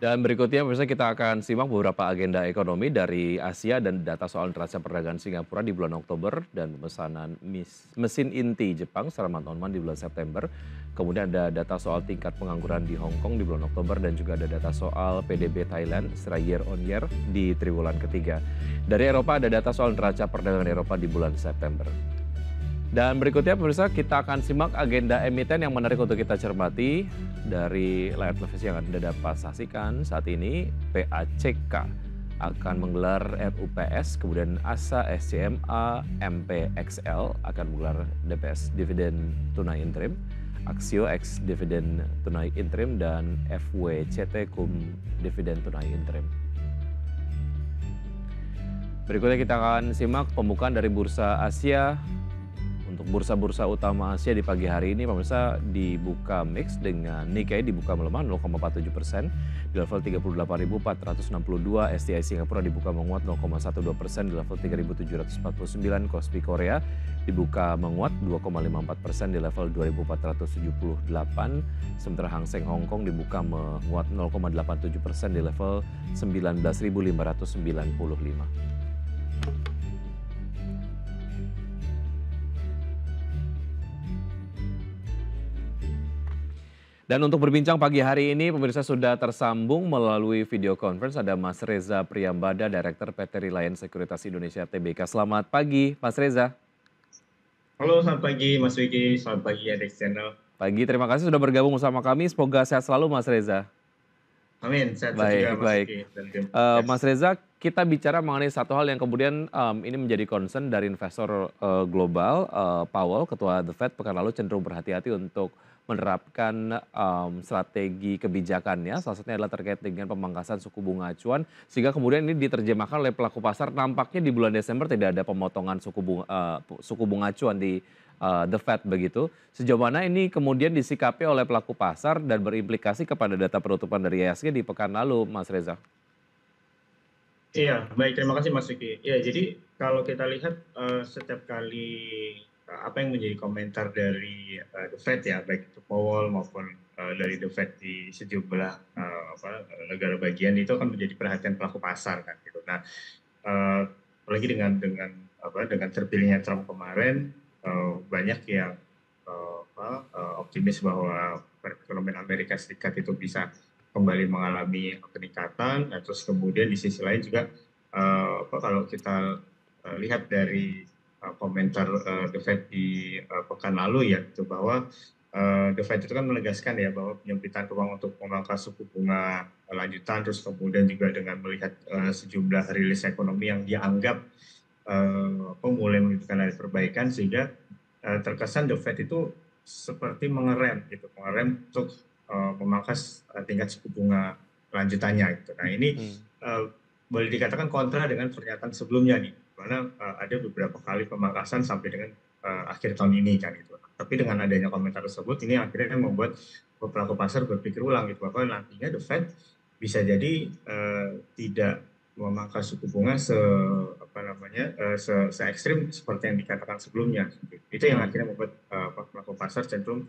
Dan berikutnya pemirsa kita akan simak beberapa agenda ekonomi dari Asia dan data soal neraca perdagangan Singapura di bulan Oktober dan pemesanan mesin inti Jepang secara mantauan di bulan September. Kemudian ada data soal tingkat pengangguran di Hong Kong di bulan Oktober dan juga ada data soal PDB Thailand secara year on year di triwulan ketiga. Dari Eropa ada data soal neraca perdagangan Eropa di bulan September. Dan berikutnya pemirsa kita akan simak agenda emiten yang menarik untuk kita cermati dari layar televisi yang Anda dapat saksikan saat ini PACK akan menggelar RUPS, kemudian ASA, SCMA, MPXL akan menggelar DPS Dividen Tunai Interim, Axio X Dividen Tunai Interim, dan FWCT Cum Dividen Tunai Interim. Berikutnya kita akan simak pembukaan dari Bursa Asia untuk bursa-bursa utama Asia di pagi hari ini pemirsa dibuka mix dengan Nikkei dibuka melemah 0,47 persen di level 38.462, STI Singapura dibuka menguat 0,12 persen di level 3.749, Kospi Korea dibuka menguat 2,54 persen di level 2.478, sementara Hang Seng Hong Kong dibuka menguat 0,87 persen di level 19.595. Dan untuk berbincang pagi hari ini, pemirsa sudah tersambung melalui video conference ada Mas Reza Priambada, Direktur PT Reliance Sekuritas Indonesia TBK. Selamat pagi, Mas Reza. Halo, selamat pagi Mas Wiki, selamat pagi Alex Channel. Pagi, terima kasih sudah bergabung bersama kami. Semoga sehat selalu Mas Reza. Amin, sehat baik, juga Mas baik. Wiki. Uh, eh, yes. Mas Reza, kita bicara mengenai satu hal yang kemudian um, ini menjadi concern dari investor uh, global, uh, Powell, Ketua The Fed, pekan lalu cenderung berhati-hati untuk menerapkan um, strategi kebijakannya. Salah satunya adalah terkait dengan pemangkasan suku bunga acuan sehingga kemudian ini diterjemahkan oleh pelaku pasar nampaknya di bulan Desember tidak ada pemotongan suku bunga uh, suku bunga acuan di uh, the Fed begitu. Sejauh mana ini kemudian disikapi oleh pelaku pasar dan berimplikasi kepada data penutupan dari IHSG di pekan lalu, Mas Reza? Iya, baik terima kasih Mas Riki. Ya, jadi kalau kita lihat uh, setiap kali Eh, apa yang menjadi komentar dari uh, The Fed ya baik itu Powell maupun uh, dari The Fed di sejumlah uh, apa, negara bagian itu akan menjadi perhatian pelaku pasar kan gitu. Nah, uh, apalagi dengan dengan apa dengan terpilihnya Trump kemarin uh, banyak yang uh, apa, uh, optimis bahwa perekonomian Amerika Serikat itu bisa kembali mengalami peningkatan. Nah, terus kemudian di sisi lain juga uh, apa kalau kita lihat dari Eh, komentar uh, The Fed di uh, pekan lalu ya itu bahwa uh, The Fed itu kan menegaskan ya bahwa penyempitan ruang untuk memangkas suku bunga lanjutan terus kemudian juga dengan melihat uh, sejumlah rilis ekonomi yang dianggap uh, mulai menunjukkan ada perbaikan sehingga uh, terkesan The Fed itu seperti mengerem gitu mengerem untuk uh, memangkas uh, tingkat suku bunga lanjutannya gitu. Nah ini hmm. uh, boleh dikatakan kontra dengan pernyataan sebelumnya nih mana uh, eh, ada beberapa kali pemangkasan sampai dengan uh, akhir tahun ini kan gitu. Tapi dengan adanya komentar tersebut ini akhirnya membuat pelaku pasar berpikir ulang gitu bahwa nantinya the Fed bisa jadi uh, tidak memangkas suku bunga se apa namanya uh, se, se ekstrim seperti yang dikatakan sebelumnya itu yang akhirnya membuat uh, pelaku pasar cenderung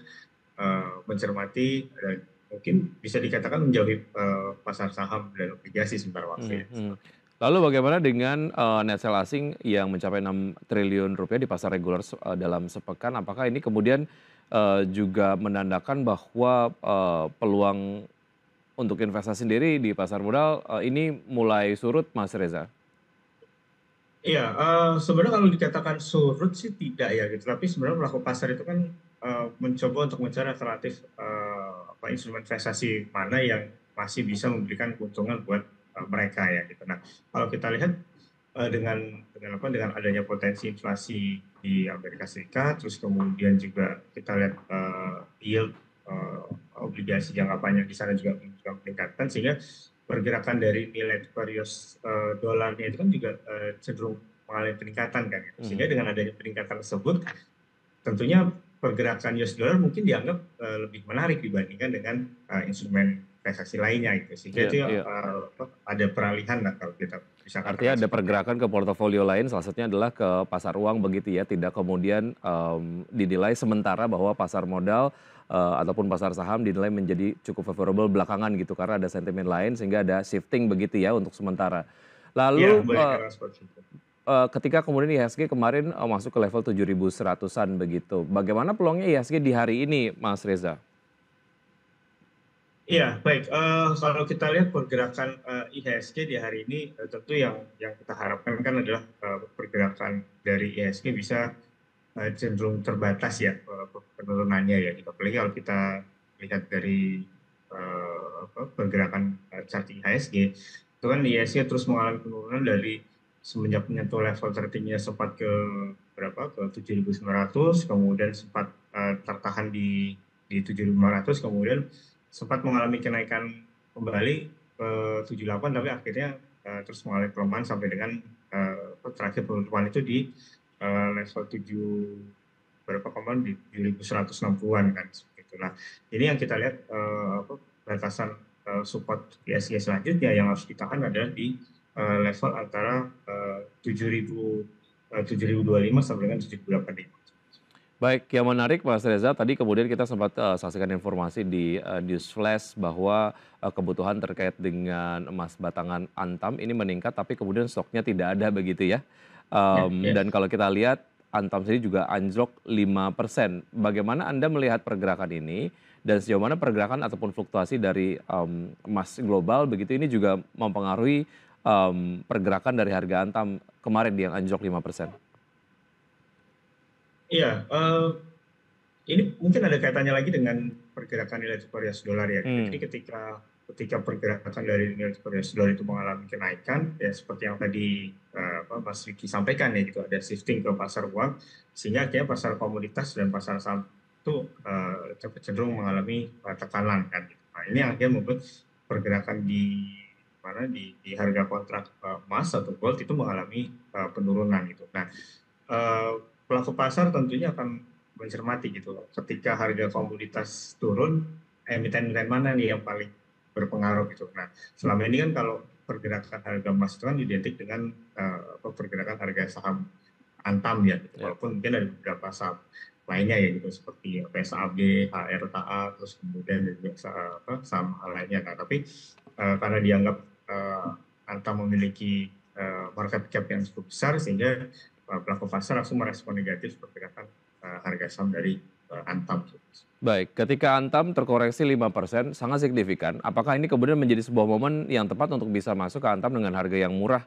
uh, mencermati dan mungkin bisa dikatakan menjauhi uh, pasar saham dan obligasi sebentar waktu ya. hmm, hmm. Lalu bagaimana dengan uh, net sale asing yang mencapai 6 triliun rupiah di pasar reguler uh, dalam sepekan? Apakah ini kemudian uh, juga menandakan bahwa uh, peluang untuk investasi sendiri di pasar modal uh, ini mulai surut, Mas Reza? Iya, uh, sebenarnya kalau dikatakan surut sih tidak ya gitu. Tapi sebenarnya pelaku pasar itu kan uh, mencoba untuk mencari alternatif uh, apa instrumen investasi mana yang masih bisa memberikan keuntungan buat Eh, mereka ya gitu. Nah, kalau kita lihat eh, dengan dengan apa dengan adanya potensi inflasi di Amerika Serikat, terus kemudian juga kita lihat uh, yield uh, obligasi jangka panjang di sana juga meningkatkan sehingga pergerakan dari nilai various uh, dolarnya itu kan juga uh, cenderung mengalami peningkatan kan ya. sehingga hmm. dengan adanya peningkatan tersebut tentunya pergerakan US dollar mungkin dianggap uh, lebih menarik dibandingkan dengan uh, instrumen investasi lainnya gitu. iya, itu sehingga yeah, itu yeah. Uh, ada peralihan lah kalau kita bisa katakan. Artinya ada pergerakan ke portofolio lain, salah satunya adalah ke pasar uang begitu ya, tidak kemudian um, dinilai sementara bahwa pasar modal uh, ataupun pasar saham dinilai menjadi cukup favorable belakangan gitu karena ada sentimen lain sehingga ada shifting begitu ya untuk sementara. Lalu ya, uh, ketika kemudian IHSG kemarin masuk ke level 7.100-an begitu, bagaimana peluangnya IHSG di hari ini, Mas Reza? Iya, baik. Uh, kalau kita lihat pergerakan uh, eh, IHSG di hari ini, uh, tentu yang yang kita harapkan kan adalah uh, pergerakan dari IHSG bisa uh, cenderung terbatas ya uh, penurunannya ya. Apalagi kalau kita lihat dari uh, pergerakan uh, chart IHSG, itu kan IHSG terus mengalami penurunan dari semenjak menyentuh level tertingginya sempat ke berapa ke 7.900, kemudian sempat uh, tertahan di di 7.500, kemudian sempat mengalami kenaikan kembali ke 78 tapi akhirnya uh, terus mengalami pelemahan sampai dengan uh, terakhir penutupan itu di uh, level 7 berapa kemarin di 1160 an kan seperti itu. Nah, ini yang kita lihat uh, batasan uh, support ISG selanjutnya yang harus ditahan adalah di uh, level antara uh, 7000 uh, 7025 sampai dengan 7085. Baik, yang menarik Mas Reza, tadi kemudian kita sempat uh, saksikan informasi di uh, eh, News Flash bahwa uh, kebutuhan terkait dengan emas batangan Antam ini meningkat tapi kemudian stoknya tidak ada begitu ya. Um, yes, iya. yes. Dan kalau kita lihat Antam sendiri juga anjlok 5%. Bagaimana Anda melihat pergerakan ini dan sejauh mana pergerakan ataupun fluktuasi dari um, emas global begitu ini juga mempengaruhi um, pergerakan dari harga Antam kemarin yang anjlok 5%? Iya, uh, ini mungkin ada kaitannya lagi dengan pergerakan nilai tukar US dollar ya. Hmm. Jadi ketika ketika pergerakan dari nilai tukar US dollar itu mengalami kenaikan ya seperti yang tadi uh, Mas Riki sampaikan ya gitu ada shifting ke pasar uang sehingga kayak pasar komoditas dan pasar saham itu uh, cenderung mengalami tekanan kan. Gitu. Nah, ini akhirnya membuat pergerakan di mana di, di harga kontrak uh, emas atau gold itu mengalami uh, penurunan gitu. Nah, uh, pelaku pasar tentunya akan mencermati gitu loh. Ketika harga komoditas turun, emiten-emiten eh, mana nih yang paling berpengaruh gitu. Nah, selama ini kan kalau pergerakan harga emas itu kan identik dengan uh, pergerakan harga saham antam ya, gitu. Ya. walaupun mungkin ada beberapa saham lainnya ya gitu seperti PSAB, HRTA, terus kemudian juga saham lainnya. Nah, tapi uh, karena dianggap uh, antam memiliki market cap yang cukup besar sehingga Eh, pelaku pasar langsung merespon negatif pergerakan eh, harga saham dari eh, Antam. Baik, ketika Antam terkoreksi 5%, sangat signifikan. Apakah ini kemudian menjadi sebuah momen yang tepat untuk bisa masuk ke Antam dengan harga yang murah,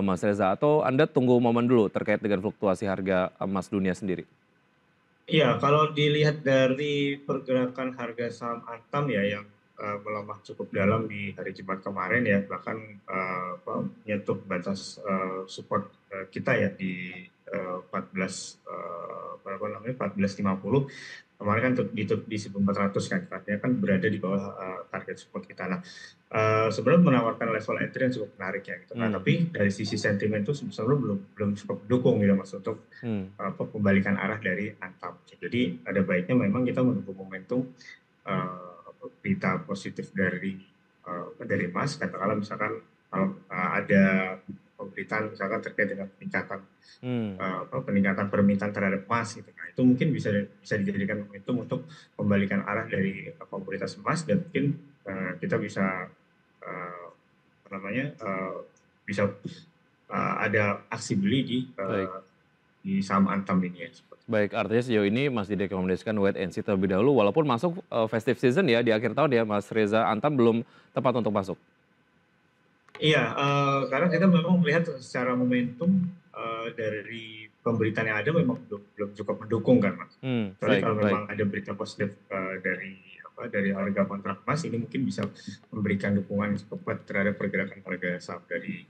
Mas Reza? Atau Anda tunggu momen dulu terkait dengan fluktuasi harga emas dunia sendiri? Iya, kalau dilihat dari pergerakan harga saham Antam ya yang melemah cukup dalam di hari Jumat kemarin ya, bahkan uh, menyentuh batas uh, support Eh, kita ya di 14 eh, eh, apa namanya 1450 kemarin kan di, di 1400 kan artinya kan berada di bawah uh, target support kita nah uh, sebenarnya menawarkan level entry yang cukup menarik ya gitu nah, hmm. nah tapi dari sisi sentimen itu sebenarnya belum belum cukup dukung gitu mas untuk hmm. uh, pembalikan arah dari antam jadi ada baiknya memang kita menunggu momentum uh, positif dari uh, dari emas katakanlah misalkan kalau uh, ada pemberitaan misalkan terkait dengan peningkatan hmm. uh, peningkatan permintaan terhadap emas gitu. Nah, itu mungkin bisa bisa dijadikan momentum untuk membalikan arah dari uh, komoditas emas dan mungkin uh, kita bisa uh, apa namanya uh, bisa uh, ada aksi beli di uh, di saham Antam ini ya. Baik, artinya sejauh ini masih direkomendasikan wait and see terlebih dahulu walaupun masuk uh, festive season ya di akhir tahun ya Mas Reza Antam belum tepat untuk masuk. Iya, uh, karena kita memang melihat secara momentum uh, dari pemberitaan yang ada memang belum, belum cukup mendukung kan mas. Hmm, kalau memang ada berita positif uh, dari apa dari harga kontrak emas ini mungkin bisa memberikan dukungan cepat terhadap pergerakan harga saham dari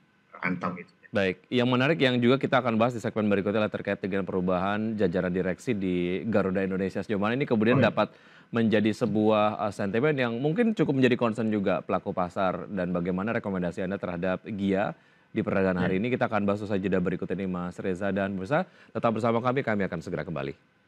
itu. Ya. Baik, yang menarik yang juga kita akan bahas di segmen berikutnya adalah terkait dengan perubahan jajaran direksi di Garuda Indonesia sejauh mana ini kemudian oh, iya. dapat menjadi sebuah eh, sentimen yang mungkin cukup menjadi concern juga pelaku pasar dan bagaimana rekomendasi Anda terhadap GIA di perdagangan hari iya. ini kita akan bahas usai jeda berikut ini Mas Reza dan Bursa tetap bersama kami kami akan segera kembali.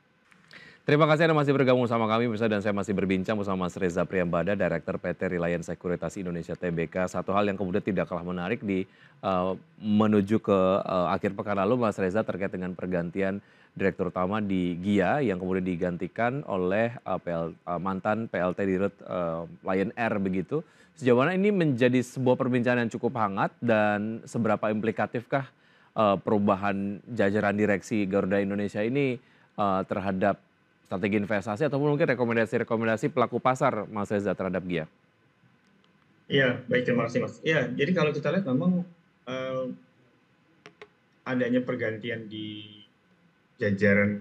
Terima kasih Anda masih bergabung sama kami Bisa dan saya masih berbincang bersama Mas Reza Priambada, Direktur PT Reliance Sekuritas Indonesia TBK. Satu hal yang kemudian tidak kalah menarik di uh, menuju ke uh, akhir pekan lalu Mas Reza terkait dengan pergantian Direktur Utama di GIA yang kemudian digantikan oleh uh, eh, PL, uh, mantan PLT Dirut uh, Lion Air begitu. Sejauh mana ini menjadi sebuah perbincangan yang cukup hangat dan seberapa implikatifkah uh, perubahan jajaran direksi Garuda Indonesia ini uh, terhadap strategi investasi ataupun mungkin rekomendasi-rekomendasi pelaku pasar Mas Reza terhadap GIA. Iya, baik terima kasih Mas. Iya, jadi kalau kita lihat memang uh, adanya pergantian di jajaran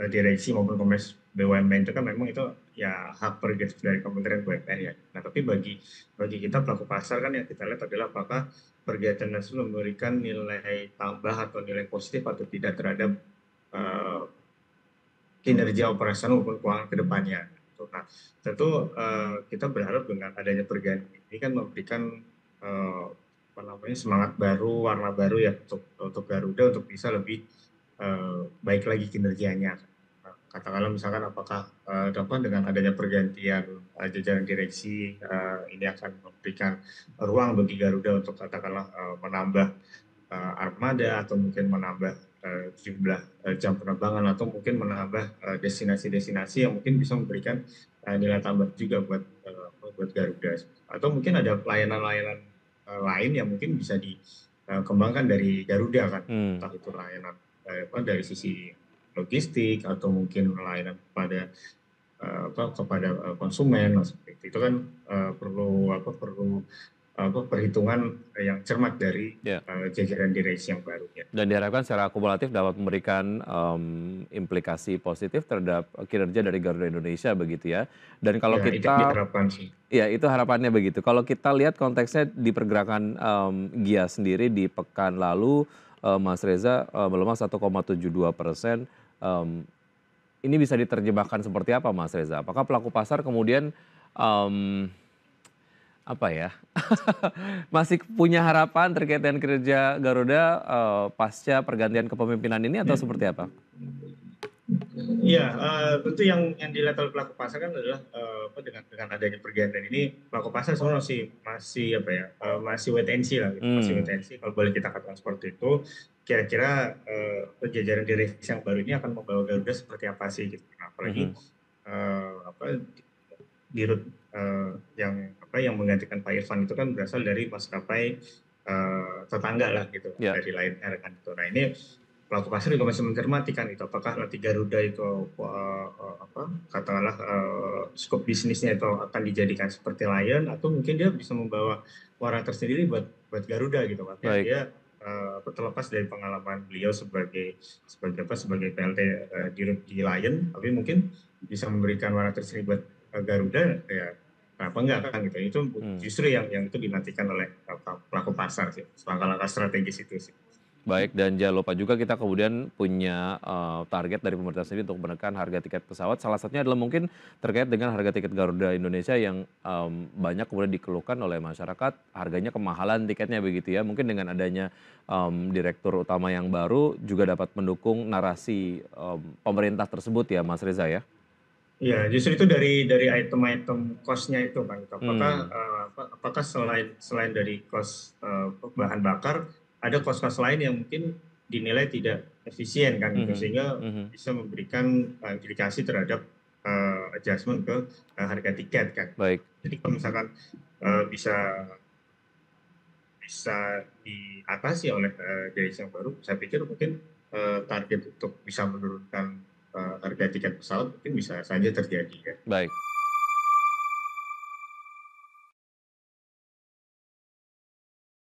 uh, direksi maupun komis BUMN itu kan memang itu ya hak prerogatif dari Kementerian BUMN ya. Nah, tapi bagi bagi kita pelaku pasar kan yang kita lihat adalah apakah pergantian tersebut memberikan nilai tambah atau nilai positif atau tidak terhadap uh, kinerja operasional maupun keuangan ke depannya. Gitu. Nah, tentu uh, kita berharap dengan adanya pergantian ini kan memberikan uh, apa namanya semangat baru, warna baru ya untuk untuk Garuda untuk bisa lebih uh, baik lagi kinerjanya. Nah, katakanlah misalkan apakah uh, dengan adanya pergantian uh, jajaran direksi uh, ini akan memberikan ruang bagi Garuda untuk katakanlah uh, menambah uh, armada atau mungkin menambah Eh, jumlah eh, jam penerbangan atau mungkin menambah eh, destinasi-destinasi yang mungkin bisa memberikan nilai tambah juga buat buat Garuda atau mungkin ada layanan-layanan lain yang mungkin bisa dikembangkan dari Garuda kan hmm. entah itu layanan apa dari sisi logistik atau mungkin layanan kepada apa kepada konsumen seperti itu, itu kan perlu apa perlu perhitungan eh, yang cermat dari yeah. Ya. uh, jajaran direksi yang baru. Ya. Dan diharapkan secara akumulatif dapat memberikan um, implikasi positif terhadap kinerja dari Garuda Indonesia begitu ya. Dan kalau ya, kita itu harapan sih. Ya itu harapannya begitu. Kalau kita lihat konteksnya di pergerakan um, GIA sendiri di pekan lalu, uh, Mas Reza uh, melemah 1,72 persen. Um, ini bisa diterjemahkan seperti apa, Mas Reza? Apakah pelaku pasar kemudian um, apa ya masih punya harapan terkait dengan kerja Garuda uh, pasca pergantian kepemimpinan ini atau ya. seperti apa? Iya, uh, tentu yang yang dilihat oleh pelaku pasar kan adalah uh, apa dengan dengan adanya pergantian ini pelaku pasar sebenarnya masih masih apa ya uh, masih wait and see lah, gitu. hmm. masih wait and see kalau boleh kita katakan seperti itu. Kira-kira uh, jajaran direksi yang baru ini akan membawa Garuda seperti apa sih gitu? Nah, apalagi hmm. uh, apa dirut uh, yang maskapai yang menggantikan Pak Irfan itu kan berasal hmm. dari maskapai uh, tetangga lah gitu yeah. dari lain Air kan itu. Nah ini pelaku pasar juga masih mencermati kan itu apakah nanti Garuda itu uh, uh, apa katakanlah uh, skop bisnisnya itu akan dijadikan seperti Lion atau mungkin dia bisa membawa warna tersendiri buat buat Garuda gitu kan right. dia uh, terlepas dari pengalaman beliau sebagai sebagai apa sebagai PLT uh, di, di Lion tapi mungkin bisa memberikan warna tersendiri buat Garuda ya apa enggak kan gitu itu hmm. justru yang yang itu dinantikan oleh eh, pelaku pasar sih langkah-langkah strategis itu sih Baik, dan jangan lupa juga kita kemudian punya uh, target dari pemerintah sendiri untuk menekan harga tiket pesawat. Salah satunya adalah mungkin terkait dengan harga tiket Garuda Indonesia yang um, banyak kemudian dikeluhkan oleh masyarakat. Harganya kemahalan tiketnya begitu ya. Mungkin dengan adanya um, direktur utama yang baru juga dapat mendukung narasi um, pemerintah tersebut ya Mas Reza ya. Ya, justru itu dari dari item-item cost-nya itu, bang, Apakah hmm. uh, apakah selain selain dari cost uh, eh, bahan bakar, ada cost-cost lain yang mungkin dinilai tidak efisien kan, gitu, hmm. sehingga -hmm. bisa memberikan eh, implikasi terhadap uh, adjustment ke uh, harga tiket kan. Baik. Jadi kalau misalkan uh, bisa bisa diatasi oleh uh, guys yang baru, saya pikir mungkin uh, target untuk bisa menurunkan Eh, harga tiket pesawat mungkin bisa saja terjadi ya. Baik.